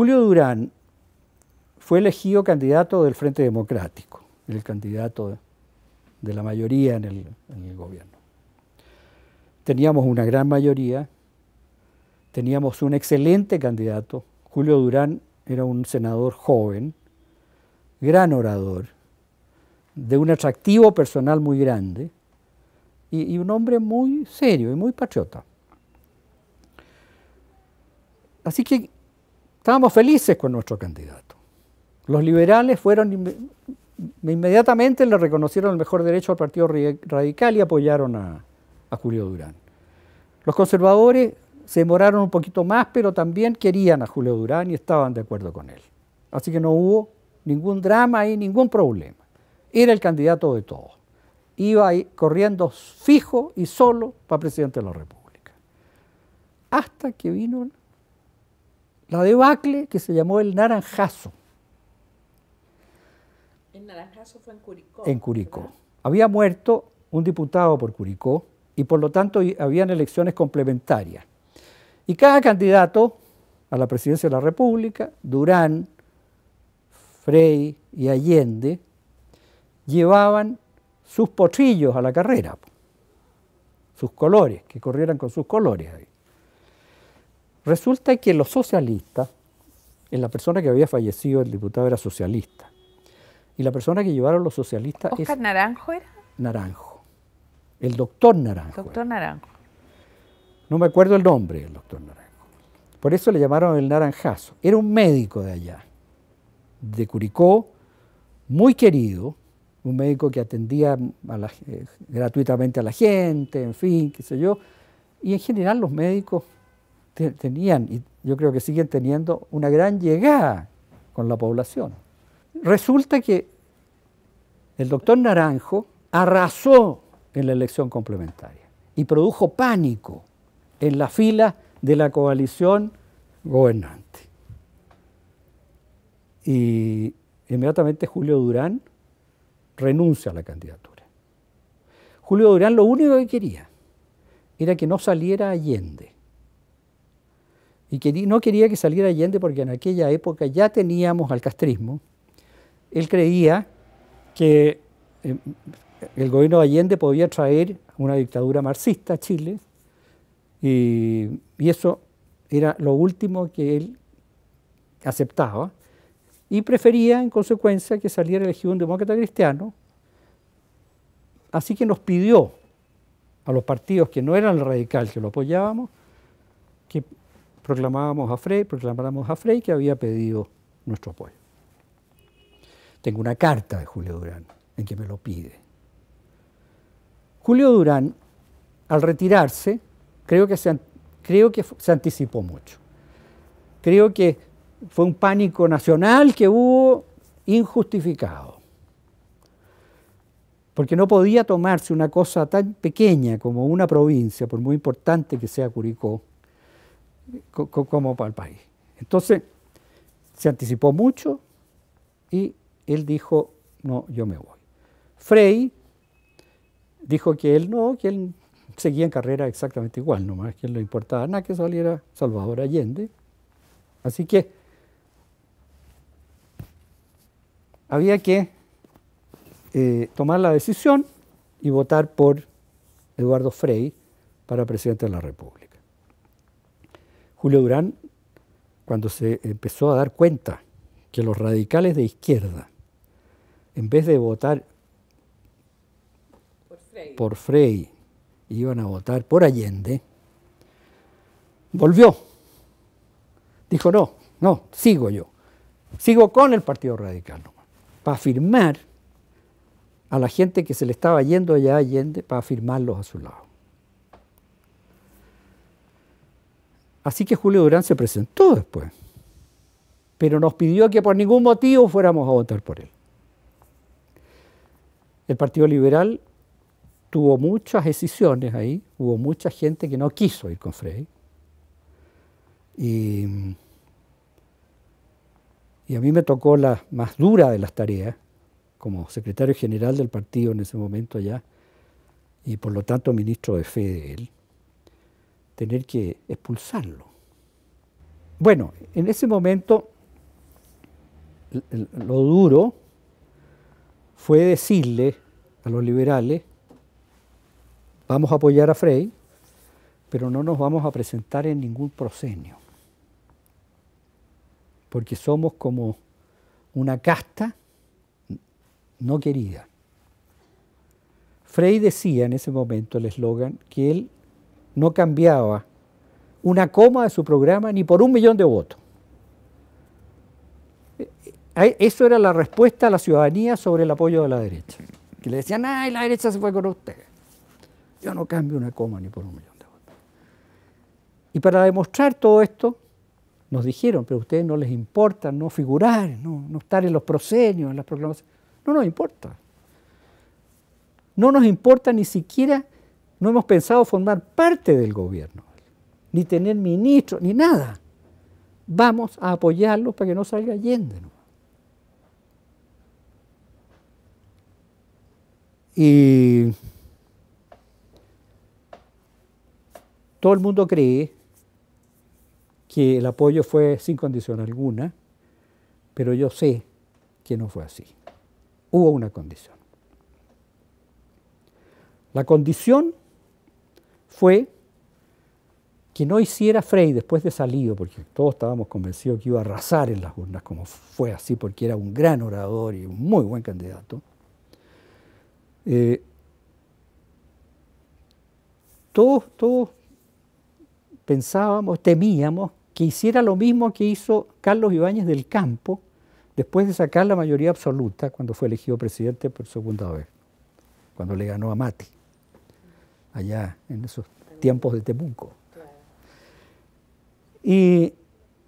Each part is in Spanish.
Julio Durán fue elegido candidato del Frente Democrático, el candidato de la mayoría en el, gobierno. Teníamos una gran mayoría, teníamos un excelente candidato. Julio Durán era un senador joven, gran orador, de un atractivo personal muy grande y, y, un hombre muy serio y muy patriota. Así que Estábamos felices con nuestro candidato. Los liberales fueron inmediatamente le reconocieron el mejor derecho al Partido Radical y apoyaron a, Julio Durán. Los conservadores se demoraron un poquito más, pero también querían a Julio Durán y estaban de acuerdo con él. Así que no hubo ningún drama y ningún problema. Era el candidato de todos. Iba corriendo fijo y solo para presidente de la República. Hasta que vino la debacle que se llamó el naranjazo. El naranjazo fue en Curicó. En Curicó. Había muerto un diputado por Curicó y por lo tanto habían elecciones complementarias. Y cada candidato a la presidencia de la República, Durán, Frey y Allende, llevaban sus potrillos a la carrera, sus colores, que corrieran con sus colores ahí. Resulta que los socialistas, en la persona que había fallecido el diputado era socialista, y la persona que llevaron los socialistas Oscar es... Naranjo era? Naranjo, el doctor Naranjo. Doctor Naranjo. No me acuerdo el nombre del doctor Naranjo. Por eso le llamaron el naranjazo. Era un médico de allá, de Curicó, muy querido, un médico que atendía eh, gratuitamente a la gente, en fin, qué sé yo. Y en general los médicos tenían, y yo creo que siguen teniendo, una gran llegada con la población. Resulta que el doctor Naranjo arrasó en la elección complementaria y produjo pánico en la fila de la coalición gobernante. Y inmediatamente Julio Durán renuncia a la candidatura. Julio Durán lo único que quería era que no saliera Allende y no quería que saliera Allende porque en aquella época ya teníamos al castrismo. Él creía que eh, el gobierno de Allende podía traer una dictadura marxista a Chile y, y eso era lo último que él aceptaba y prefería en consecuencia que saliera elegido un demócrata cristiano. Así que nos pidió a los partidos que no eran el Radical que lo apoyábamos, que proclamábamos a Frey, proclamábamos a Frey que había pedido nuestro apoyo. Tengo una carta de Julio Durán en que me lo pide. Julio Durán, al retirarse, creo que se, creo que se anticipó mucho. Creo que fue un pánico nacional que hubo injustificado. Porque no podía tomarse una cosa tan pequeña como una provincia, por muy importante que sea Curicó, como para el país. Entonces, se anticipó mucho y él dijo, no, yo me voy. Frey dijo que él no, que él seguía en carrera exactamente igual, nomás que no importaba nada que saliera Salvador Allende. Así que había que eh, tomar la decisión y votar por Eduardo Frey para presidente de la República. Julio Durán, cuando se empezó a dar cuenta que los radicales de izquierda, en vez de votar por Frey, iban a votar por Allende, volvió. Dijo, no, no, sigo yo. Sigo con el Partido Radical. para firmar a la gente que se le estaba yendo allá a Allende, para firmarlos a su lado. Así que Julio Durán se presentó después, pero nos pidió que por ningún motivo fuéramos a votar por él. El Partido Liberal tuvo muchas decisiones ahí, hubo mucha gente que no quiso ir con Frey. Y, a mí me tocó la más dura de las tareas, como secretario general del partido en ese momento ya, y por lo tanto ministro de fe de él tener que expulsarlo. Bueno, en ese momento lo duro fue decirle a los liberales, vamos a apoyar a Frey, pero no nos vamos a presentar en ningún prosenio porque somos como una casta no querida. Frey decía en ese momento el eslogan que él no cambiaba una coma de su programa ni por un millón de votos. Eh, eh, eso era la respuesta a la ciudadanía sobre el apoyo de la derecha. Que le decían, ay, la derecha se fue con usted. Yo no cambio una coma ni por un millón de votos. Y para demostrar todo esto, nos dijeron, pero a ustedes no les importa no figurar, no, estar en los proscenios, en las proclamaciones. No nos importa. No nos importa ni siquiera no hemos pensado formar parte del gobierno, ni tener ministros, ni nada. Vamos a apoyarlos para que no salga Allende. Y todo el mundo cree que el apoyo fue sin condición alguna, pero yo sé que no fue así. Hubo una condición. La condición fue que no hiciera Frey después de salido, porque todos estábamos convencidos que iba a arrasar en las urnas, como fue así, porque era un gran orador y un muy buen candidato. Eh, todos, todos pensábamos, temíamos que hiciera lo mismo que hizo Carlos Ibáñez del Campo después de sacar la mayoría absoluta cuando fue elegido presidente por segunda vez, cuando le ganó a Mati allá en esos tiempos de Temunco. Y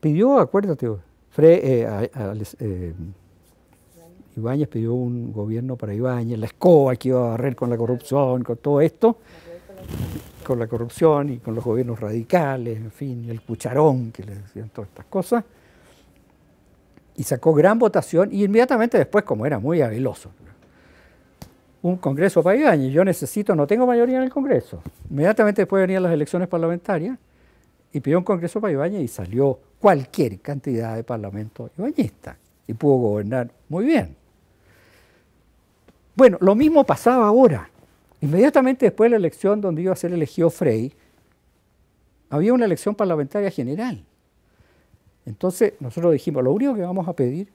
pidió, acuérdate, Fre, eh, eh, Ibáñez pidió un gobierno para Ibáñez, la escoba que iba a barrer con la corrupción, con todo esto, con la corrupción y con los gobiernos radicales, en fin, el cucharón que le decían todas estas cosas. Y sacó gran votación y inmediatamente después, como era muy aviloso, un Congreso para Ibañez. Yo necesito, no tengo mayoría en el Congreso. Inmediatamente después venían las elecciones parlamentarias y pidió un Congreso para Ibañez y salió cualquier cantidad de parlamento ibañista y pudo gobernar muy bien. Bueno, lo mismo pasaba ahora. Inmediatamente después de la elección donde iba a ser elegido Frey, había una elección parlamentaria general. Entonces nosotros dijimos, lo único que vamos a pedir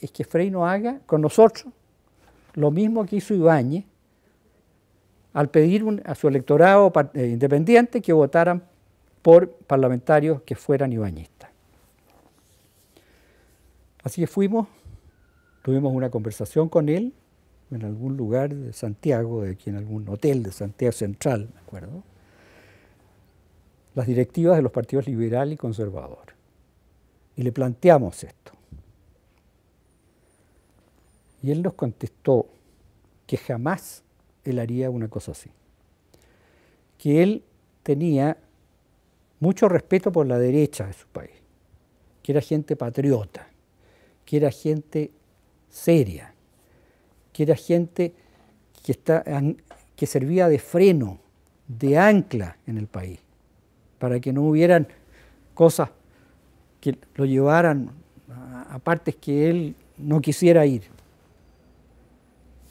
es que Frey no haga con nosotros lo mismo que hizo Ibáñez al pedir a su electorado eh, independiente que votaran por parlamentarios que fueran ibañistas. Así que fuimos, tuvimos una conversación con él en algún lugar de Santiago, aquí en algún hotel de Santiago Central, me acuerdo, las directivas de los partidos liberal y conservador. Y le planteamos esto. Y él nos contestó que jamás él haría una cosa así. Que él tenía mucho respeto por la derecha de su país, que era gente patriota, que era gente seria, que era gente que, que servía de freno, de ancla en el país, para que no hubieran cosas que lo llevaran a partes que él no quisiera ir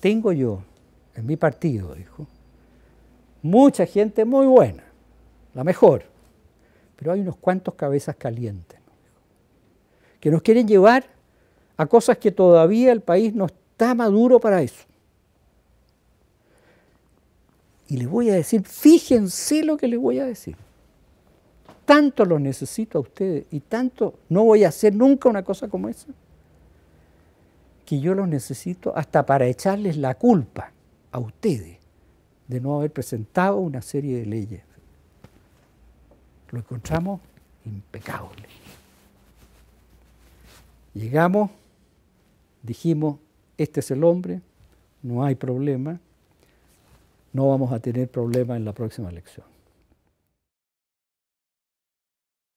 tengo yo en mi partido, dijo, mucha gente muy buena, la mejor, pero hay unos cuantos cabezas calientes que nos quieren llevar a cosas que todavía el país no está maduro para eso. Y les voy a decir, fíjense lo que les voy a decir. Tanto lo necesito a ustedes y tanto no voy a hacer nunca una cosa como esa que yo los necesito hasta para echarles la culpa a ustedes de no haber presentado una serie de leyes. Lo encontramos impecable. Llegamos, dijimos, este es el hombre, no hay problema, no vamos a tener problema en la próxima elección.